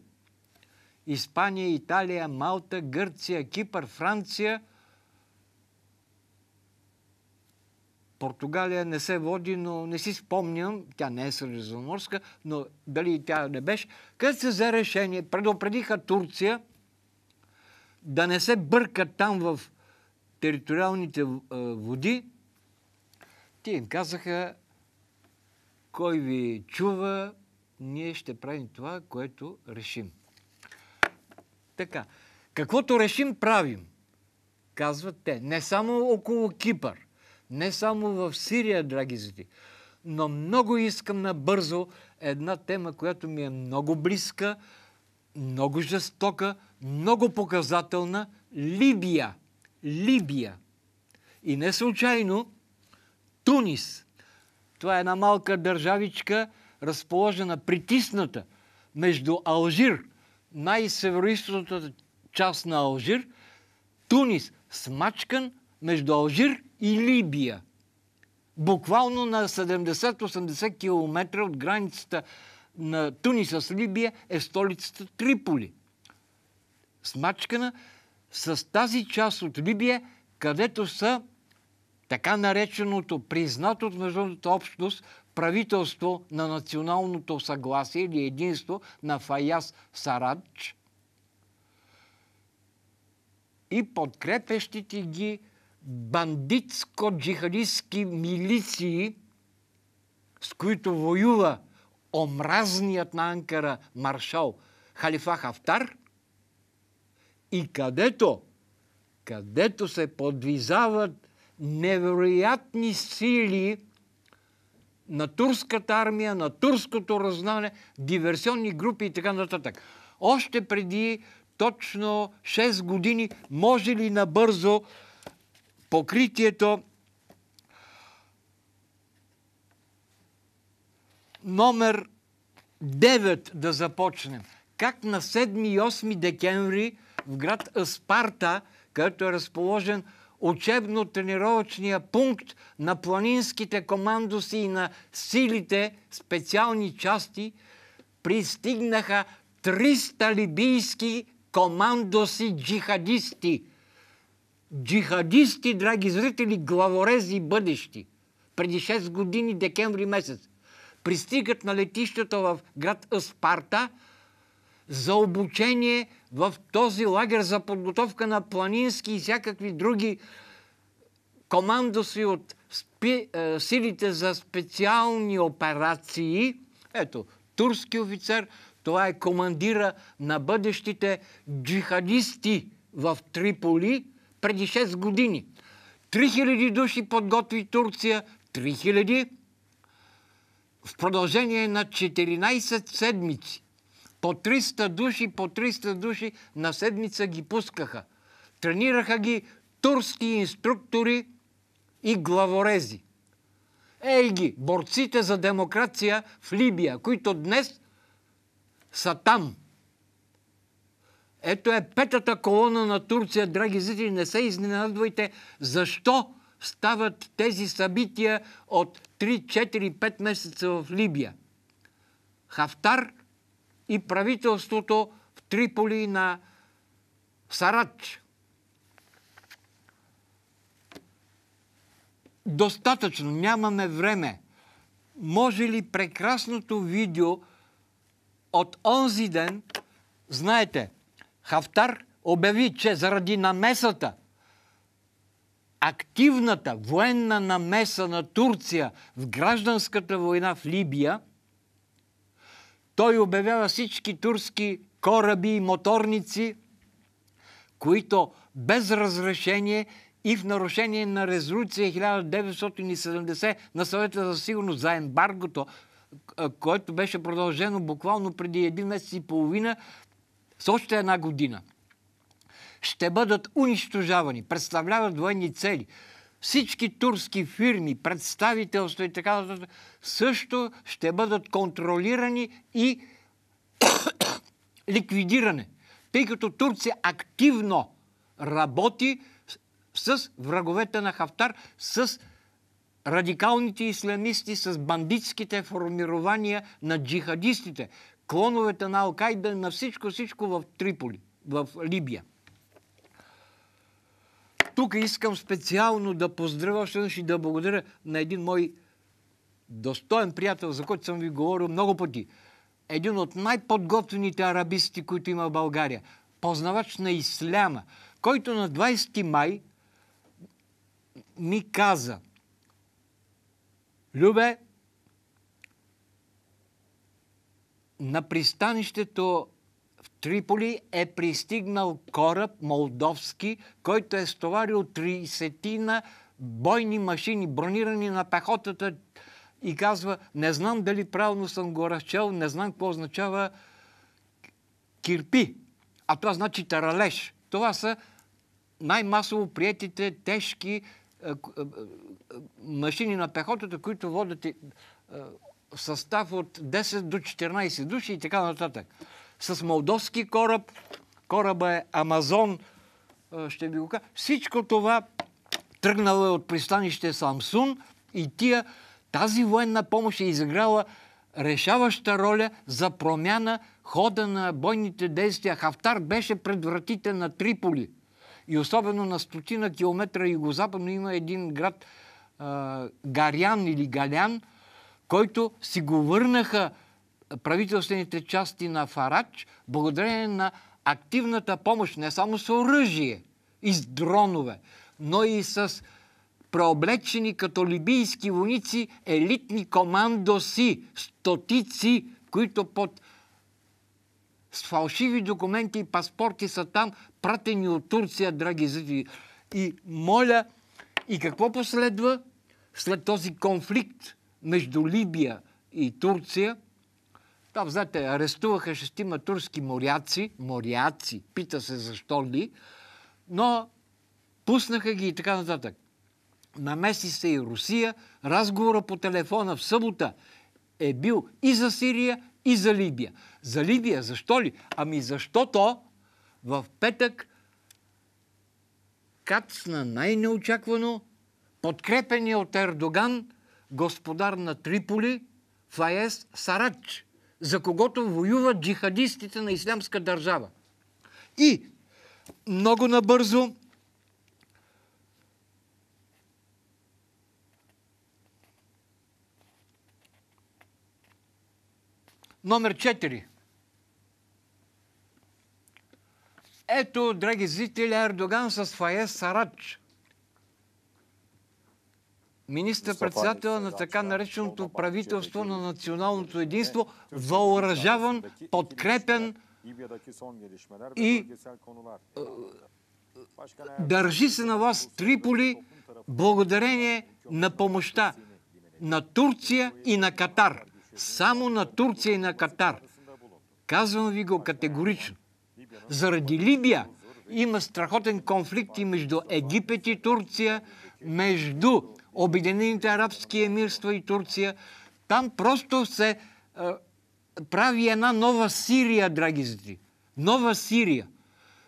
Испания, Италия, Малта, Гърция, Кипър, Франция. Португалия не се води, но не си спомням, тя не е средиземноморска, но дали тя не беше, къде се взе решение, предупредиха Турция да не се бърка там в териториалните води. Ти им казаха, кой ви чува, ние ще правим това, което решим. Така. Каквото решим, правим, казват те. Не само около Кипър, не само в Сирия, драгизите. Но много искам набързо една тема, която ми е много близка, много жестока, много показателна. Либия. Либия. И не случайно Тунис. Това е една малка държавичка, разположена, притисната между Алжир – най-североисточната част на Алжир, Тунис, смачкан между Алжир и Либия. Буквално на 70-80 км от границата на Туниса с Либия е столицата Триполи. Смачкана с тази част от Либия, където са така нареченото признато от международната общност правителство на националното съгласие или единство на Фаяс Сарадж и подкрепещите ги бандитско-джихадистски милиции, с които воюва омразният на Анкара маршал Халифа Хафтар и където, където се подвизават невероятни сили на турската армия, на турското разнаване, диверсионни групи и така нататък. Още преди точно 6 години може ли набързо покритието номер 9 да започнем. Как на 7 и 8 декември в град Аспарта, където е разположен учебно-тренировъчния пункт на планинските командоси и на силите специални части пристигнаха 300 либийски командоси джихадисти. Джихадисти, драги зрители, главорези бъдещи. Преди 6 години, декември месец. Пристигат на летището в град Аспарта за обучение в този лагер за подготовка на планински и всякакви други командоси от спи, е, силите за специални операции. Ето, турски офицер, това е командира на бъдещите джихадисти в Триполи преди 6 години. 3000 души подготви Турция, 3000 в продължение на 14 седмици. По 300 души, по 300 души на седмица ги пускаха. Тренираха ги турски инструктори и главорези. Ей ги, борците за демокрация в Либия, които днес са там. Ето е петата колона на Турция, драги зрители, не се изненадвайте защо стават тези събития от 3-4-5 месеца в Либия. Хафтар – и правителството в Триполи на Сарач. Достатъчно, нямаме време. Може ли прекрасното видео от онзи ден, знаете, Хафтар обяви, че заради намесата, активната военна намеса на Турция в гражданската война в Либия – той обявява всички турски кораби и моторници, които без разрешение и в нарушение на резолюция 1970 на съвета за сигурност за ембаргото, което беше продължено буквално преди един месец и половина, с още една година. Ще бъдат унищожавани, представляват военни цели – всички турски фирми, представителства и така нататък, също ще бъдат контролирани и [COUGHS] ликвидиране. Тъй като Турция активно работи с враговете на Хафтар, с радикалните исламисти, с бандитските формирования на джихадистите, клоновете на Алкайда, на всичко-всичко в Триполи, в Либия. Тук искам специално да поздравя още и да благодаря на един мой достоен приятел, за който съм ви говорил много пъти. Един от най-подготвените арабисти, които има в България. Познавач на исляма, който на 20 май ми каза Любе, на пристанището Триполи е пристигнал кораб молдовски, който е стоварил 30 на бойни машини, бронирани на пехотата и казва, не знам дали правилно съм го разчел, не знам какво означава кирпи. А това значи таралеж. Това са най-масово приетите тежки е, е, е, машини на пехотата, които водят състав от 10 до 14 души и така нататък с молдовски кораб, кораба е Амазон, ще ви го кажа. Всичко това тръгнало е от пристанище Самсун и тия, тази военна помощ е изиграла решаваща роля за промяна хода на бойните действия. Хафтар беше пред вратите на Триполи. И особено на стотина километра югозападно има един град а, Гарян или Галян, който си го върнаха правителствените части на Фарач, благодарение на активната помощ, не само с оръжие и с дронове, но и с преоблечени като либийски войници елитни командоси, стотици, които под с фалшиви документи и паспорти са там, пратени от Турция, драги зрители. И моля, и какво последва след този конфликт между Либия и Турция, там, знаете, арестуваха шестима турски моряци. Моряци, пита се защо ли. Но пуснаха ги и така нататък. Намеси се и Русия. Разговора по телефона в събота е бил и за Сирия, и за Либия. За Либия, защо ли? Ами защото в петък кацна най-неочаквано подкрепени от Ердоган господар на Триполи Фаес Сарач – за когото воюват джихадистите на Ислямска държава. И много набързо номер 4. Ето, драги зрители, Ердоган с Фаес Сарач – министър-председател на така нареченото правителство на националното единство, въоръжаван, подкрепен и държи се на вас Триполи благодарение на помощта на Турция и на Катар. Само на Турция и на Катар. Казвам ви го категорично. Заради Либия има страхотен конфликт и между Египет и Турция, между Обединените арабски емирства и Турция. Там просто се е, прави една нова Сирия, драги зрители. Нова Сирия.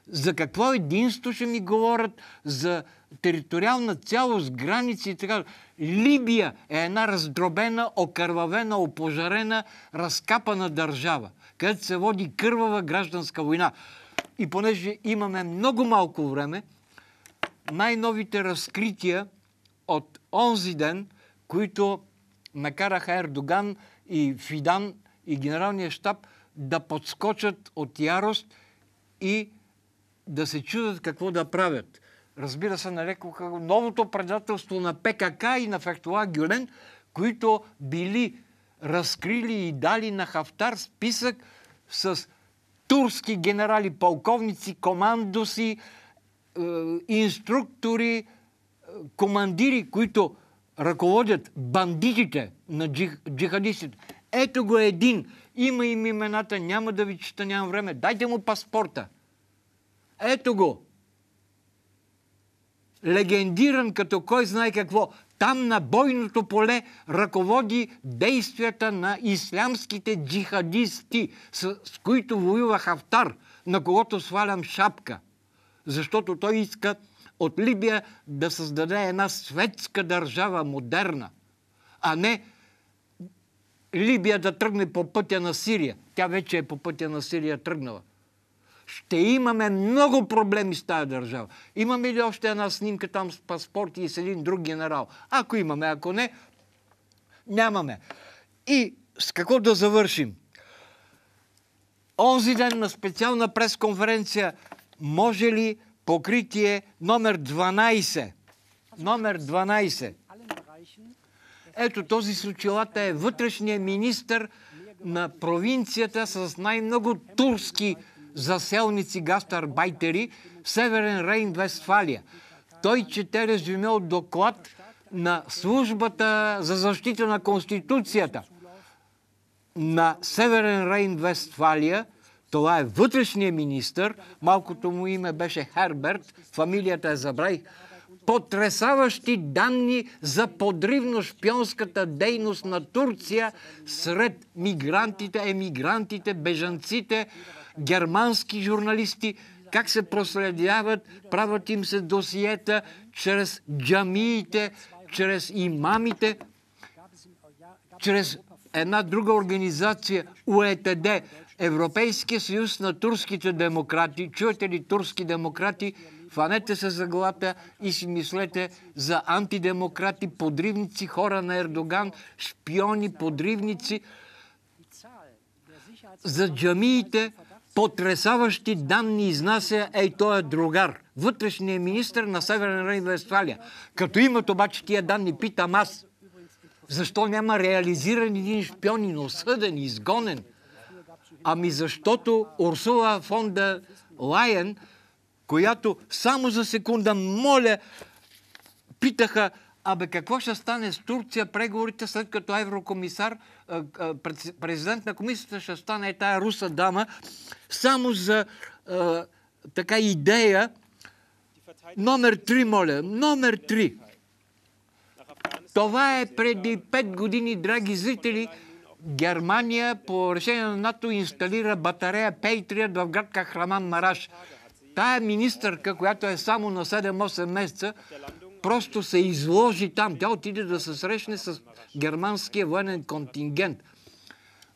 За какво единство ще ми говорят? За териториална цялост, граници и така. Либия е една раздробена, окървавена, опожарена, разкапана държава, където се води кървава гражданска война. И понеже имаме много малко време, най-новите разкрития от онзи ден, които накараха Ердоган и Фидан и генералния штаб да подскочат от ярост и да се чудят какво да правят. Разбира се, нарекоха новото предателство на ПКК и на Фехтола Гюлен, които били разкрили и дали на Хафтар списък с турски генерали, полковници, командоси, е, инструктори, командири, които ръководят бандитите на джихадистите. Ето го един. Има им имената, няма да ви чета, нямам време. Дайте му паспорта. Ето го. Легендиран като кой знае какво. Там на бойното поле ръководи действията на ислямските джихадисти, с, с които воюва Хафтар, на когото свалям шапка. Защото той иска от Либия да създаде една светска държава, модерна, а не Либия да тръгне по пътя на Сирия. Тя вече е по пътя на Сирия тръгнала. Ще имаме много проблеми с тази държава. Имаме ли още една снимка там с паспорти и с един друг генерал? Ако имаме, ако не, нямаме. И с какво да завършим? Онзи ден на специална пресконференция може ли покритие номер 12. Номер 12. Ето този очилата е вътрешния министр на провинцията с най-много турски заселници, гастарбайтери, в Северен Рейн, Вестфалия. Той чете резюме от доклад на службата за защита на Конституцията на Северен Рейн, Вестфалия – това е вътрешния министр. Малкото му име беше Херберт. Фамилията е забрай. Потресаващи данни за подривно шпионската дейност на Турция сред мигрантите, емигрантите, бежанците, германски журналисти как се проследяват, правят им се досиета чрез джамиите, чрез имамите, чрез една друга организация, УЕТД, Европейския съюз на турските демократи. Чуете ли турски демократи? Фанете се за главата и си мислете за антидемократи, подривници, хора на Ердоган, шпиони, подривници. За джамиите потресаващи данни изнася ей той е другар, вътрешният министр на Северна Рейн Вестфалия. Като имат обаче тия данни, питам аз, защо няма реализиран един шпионин, осъден, изгонен – Ами защото Урсула Фонда Лайен, която само за секунда, моля, питаха, абе какво ще стане с Турция преговорите, след като еврокомисар, президент на комисията ще стане тая руса дама, само за а, така идея, номер три, моля, номер три. Това е преди 5 години, драги зрители, Германия по решение на НАТО инсталира батарея Пейтрият в град Кахраман Мараш. Тая министърка, която е само на 7-8 месеца, просто се изложи там. Тя отиде да се срещне с германския военен контингент.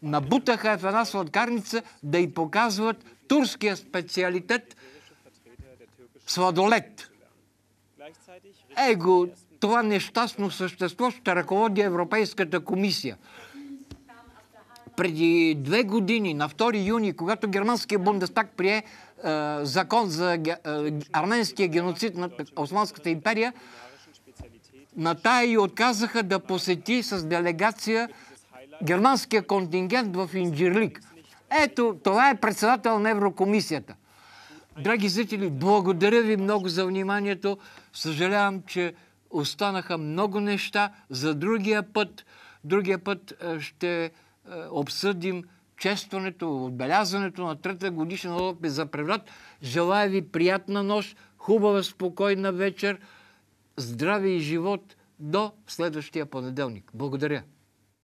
Набутаха е в една сладкарница да й показват турския специалитет сладолет. Его, това нещастно същество ще ръководи Европейската комисия преди две години, на 2 юни, когато германския Бундестаг прие е, закон за е, арменския геноцид на Османската империя, на тая и отказаха да посети с делегация германския контингент в Инджирлик. Ето, това е председател на Еврокомисията. Драги зрители, благодаря ви много за вниманието. Съжалявам, че останаха много неща за другия път. Другия път е, ще е, обсъдим честването, отбелязването на трета годишна Лопе за преврат. Желая ви приятна нощ, хубава, спокойна вечер, здраве и живот до следващия понеделник. Благодаря.